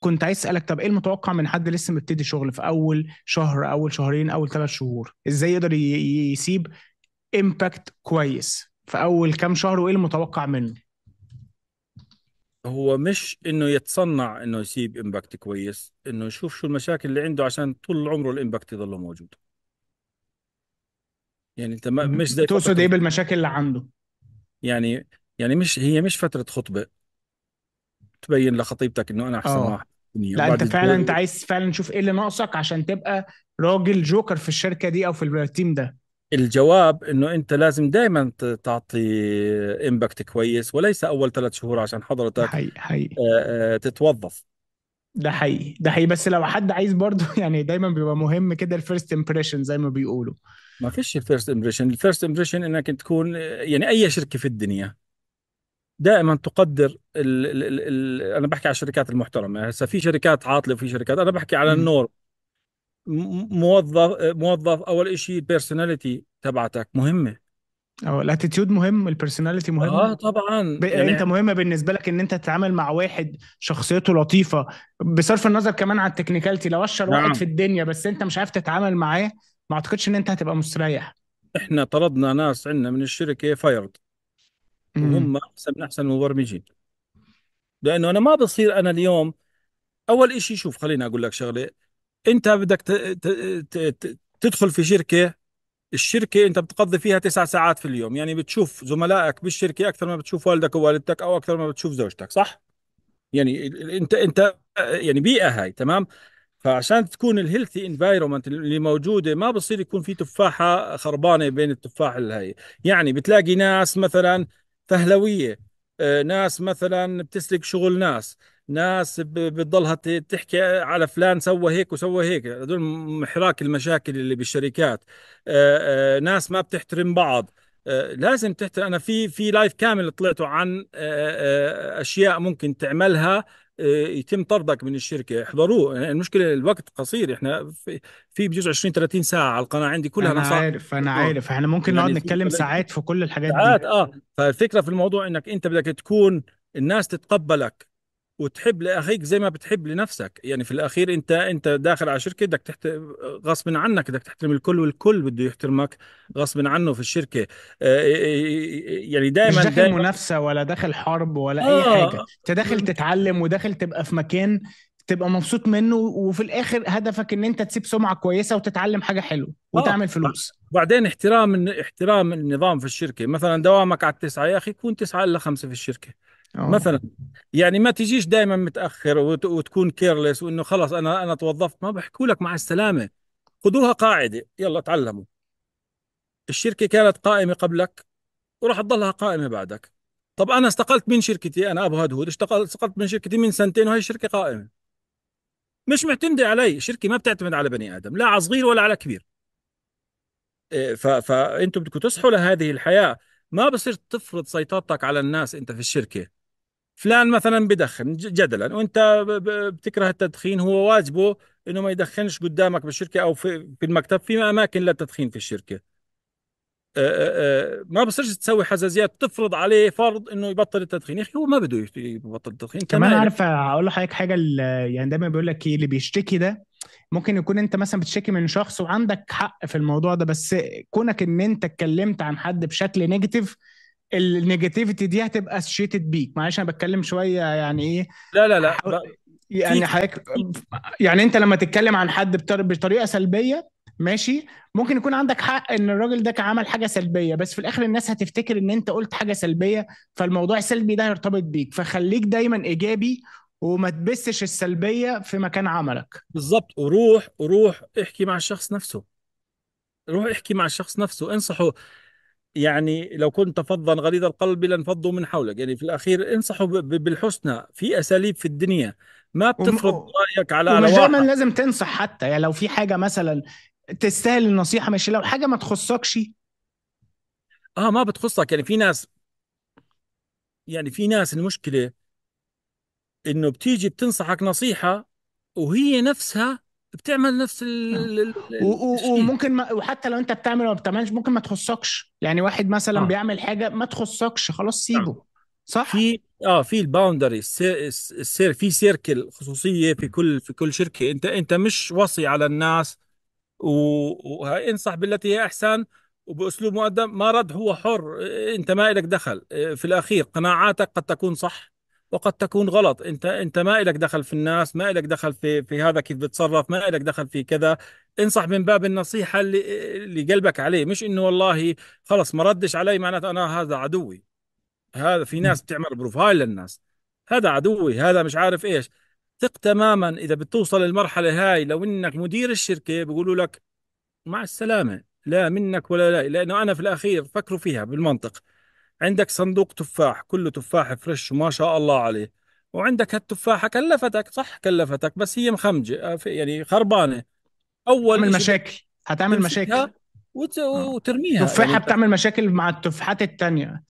كنت عايز اسالك طب ايه المتوقع من حد لسه مبتدي شغل في اول شهر اول شهرين اول ثلاث شهور ازاي يقدر يسيب امباكت كويس في اول كام شهر وايه المتوقع منه هو مش انه يتصنع انه يسيب امباكت كويس انه يشوف شو المشاكل اللي عنده عشان طول عمره الامباكت يضل موجود يعني انت مش زي تقصد ايه بالمشاكل اللي عنده يعني يعني مش هي مش فترة خطبة تبين لخطيبتك انه انا احسن أوه. واحد لا انت فعلا انت عايز فعلا تشوف ايه اللي ناقصك عشان تبقى راجل جوكر في الشركه دي او في التيم ده الجواب انه انت لازم دائما تعطي امباكت كويس وليس اول ثلاث شهور عشان حضرتك حقيقي حقيقي آه، آه، تتوظف ده حقيقي ده حقيقي بس لو حد عايز برضه يعني دايما بيبقى مهم كده الفيرست امبريشن زي ما بيقولوا ما فيش فيرست امبريشن الفيرست امبريشن انك تكون آه، يعني اي شركه في الدنيا دائما تقدر ال ال الـ انا بحكي على الشركات المحترمه هسه في شركات عاطله وفي شركات انا بحكي على النور موظف موظف اول شيء البيرسوناليتي تبعتك مهمه اه الاتيتيود مهم البيرسوناليتي مهم اه طبعا ب... يعني... انت يعني مهمه بالنسبه لك ان انت تتعامل مع واحد شخصيته لطيفه بصرف النظر كمان عن التكنيكاليتي لو اشهر نعم. واحد في الدنيا بس انت مش عارف تتعامل معاه ما اعتقدش ان انت هتبقى مستريح احنا طردنا ناس عندنا من الشركه فايرد وهم احسن من احسن المبرمجين لانه انا ما بصير انا اليوم اول شيء شوف خليني اقول لك شغله انت بدك تدخل في شركه الشركه انت بتقضي فيها تسع ساعات في اليوم يعني بتشوف زملائك بالشركه اكثر ما بتشوف والدك ووالدتك او اكثر ما بتشوف زوجتك صح يعني انت انت يعني بيئه هاي تمام فعشان تكون الهيلثي انفايرمنت اللي موجوده ما بصير يكون في تفاحه خربانه بين التفاح الهاي يعني بتلاقي ناس مثلا فهلويه آه، ناس مثلا بتسلك شغل ناس ناس بتضلها تحكي على فلان سوى هيك وسوى هيك هذول محراك المشاكل اللي بالشركات آه، آه، ناس ما بتحترم بعض لازم تحترم انا في في لايف كامل طلعته عن اشياء ممكن تعملها آه، يتم طردك من الشركه احضروه يعني المشكله الوقت قصير احنا في بجوز 20 30 ساعه على القناه عندي كلها انا عارف انا عارف احنا ممكن نقعد يعني نتكلم ساعات في كل الحاجات ساعات دي ساعات اه فالفكره في الموضوع انك انت بدك تكون الناس تتقبلك وتحب لاخيك زي ما بتحب لنفسك يعني في الاخير انت انت داخل على شركه بدك تحت... غصب عنك بدك تحترم الكل والكل بده يحترمك غصب عنه في الشركه آه، آه، آه، يعني دائما مش داخل دايماً... منافسه ولا داخل حرب ولا آه. اي حاجه انت داخل تتعلم وداخل تبقى في مكان تبقى مبسوط منه وفي الاخر هدفك ان انت تسيب سمعه كويسه وتتعلم حاجه حلوه وتعمل فلوس بعدين احترام احترام النظام في الشركه مثلا دوامك على التسعه يا اخي كون تسعه الا خمسه في الشركه أوه. مثلا يعني ما تجيش دائما متاخر وتكون كيرلس وانه خلص انا انا توظفت ما بحكوا لك مع السلامه خذوها قاعده يلا تعلموا الشركه كانت قائمه قبلك وراح تضلها قائمه بعدك طب انا استقلت من شركتي انا ابو هدهد استقلت من شركتي من سنتين وهي الشركه قائمه مش معتمده علي الشركه ما بتعتمد على بني ادم لا على صغير ولا على كبير إيه، ف... فانتم بدكم تصحوا لهذه الحياه ما بصير تفرض سيطرتك على الناس انت في الشركه فلان مثلا بدخن جدلا وانت بتكره التدخين هو واجبه انه ما يدخنش قدامك بالشركه او في, في المكتب في اماكن للتدخين في الشركه أه، أه، أه، ما بصيرش تسوي حزازيات تفرض عليه فرض انه يبطل التدخين يا اخي هو ما بده يبطل التدخين كمان عارف اقول لحضرتك حاجه يعني دايما بيقول لك ايه اللي بيشتكي ده ممكن يكون انت مثلا بتشتكي من شخص وعندك حق في الموضوع ده بس كونك ان انت اتكلمت عن حد بشكل نيجاتيف النيجاتيفيتي دي هتبقى اسوشيتد بيك معلش انا بتكلم شويه يعني ايه لا لا لا يعني حضرتك يعني انت لما تتكلم عن حد بطريقه سلبيه ماشي ممكن يكون عندك حق ان الراجل ده كان عمل حاجه سلبيه بس في الاخر الناس هتفتكر ان انت قلت حاجه سلبيه فالموضوع السلبي ده هيرتبط بيك فخليك دايما ايجابي وما تبسش السلبيه في مكان عملك بالظبط وروح وروح احكي مع الشخص نفسه روح احكي مع الشخص نفسه انصحه يعني لو كنت فظا غليظ القلب لانفضوا من حولك يعني في الاخير انصحوا بالحسنى في اساليب في الدنيا ما بتفرض وم... رايك على على واحد دايما لازم تنصح حتى يعني لو في حاجه مثلا تستاهل النصيحه ماشي لو حاجه ما تخصكش اه ما بتخصك يعني في ناس يعني في ناس المشكله انه بتيجي بتنصحك نصيحه وهي نفسها بتعمل نفس ال آه. وممكن ما وحتى لو انت بتعمل وما ما بتعملش ممكن ما تخصكش يعني واحد مثلا آه. بيعمل حاجه ما تخصكش خلاص آه. سيبه آه. صح في اه في الباوندري السير في سيركل خصوصيه في كل في كل شركه انت انت مش وصي على الناس وانصح بالتي هي احسن وباسلوب مؤدب ما رد هو حر انت ما لك دخل في الاخير قناعاتك قد تكون صح وقد تكون غلط انت انت ما إلك دخل في الناس ما إلك دخل في في هذا كيف بتصرف ما إلك دخل في كذا انصح من باب النصيحه اللي, اللي قلبك عليه مش انه والله خلص ما ردش علي معناته انا هذا عدوي هذا في ناس بتعمل بروفايل للناس هذا عدوي هذا مش عارف ايش ثق تماما اذا بتوصل للمرحله هاي لو انك مدير الشركه بيقولوا لك مع السلامه لا منك ولا لا لانه انا في الاخير فكروا فيها بالمنطق عندك صندوق تفاح كله تفاح فريش وما شاء الله عليه وعندك هالتفاحه كلفتك صح كلفتك بس هي مخمجه آه، يعني خربانه اول تعمل مشاكل هتعمل مشاكل آه. وترميها تفاحه يعني بتعمل مشاكل مع التفاحات الثانيه